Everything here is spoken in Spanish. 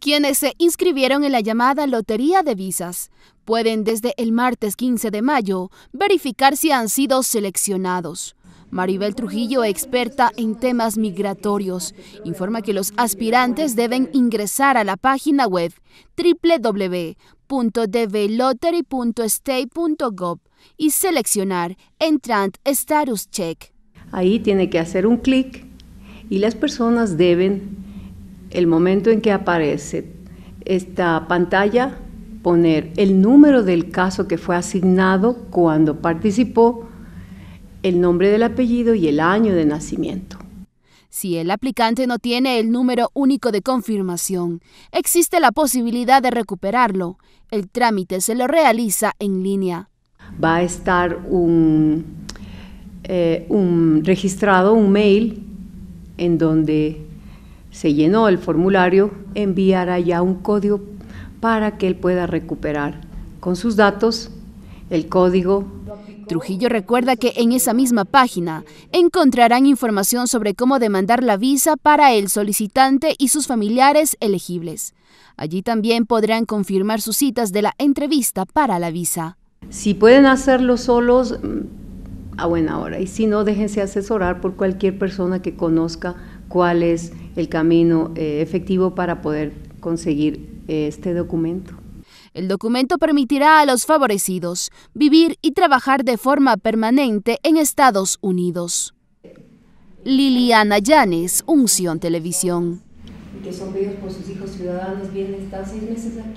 Quienes se inscribieron en la llamada Lotería de Visas pueden desde el martes 15 de mayo verificar si han sido seleccionados. Maribel Trujillo, experta en temas migratorios, informa que los aspirantes deben ingresar a la página web www.dvlottery.state.gov y seleccionar Entrant Status Check. Ahí tiene que hacer un clic y las personas deben el momento en que aparece esta pantalla, poner el número del caso que fue asignado cuando participó, el nombre del apellido y el año de nacimiento. Si el aplicante no tiene el número único de confirmación, existe la posibilidad de recuperarlo. El trámite se lo realiza en línea. Va a estar un, eh, un registrado, un mail, en donde se llenó el formulario, enviará ya un código para que él pueda recuperar con sus datos el código. Trujillo recuerda que en esa misma página encontrarán información sobre cómo demandar la visa para el solicitante y sus familiares elegibles. Allí también podrán confirmar sus citas de la entrevista para la visa. Si pueden hacerlo solos, mm, a buena hora. Y si no, déjense asesorar por cualquier persona que conozca cuál es el camino eh, efectivo para poder conseguir eh, este documento. El documento permitirá a los favorecidos vivir y trabajar de forma permanente en Estados Unidos. Liliana Llanes, Unción Televisión. son sus hijos ciudadanos, seis meses aquí.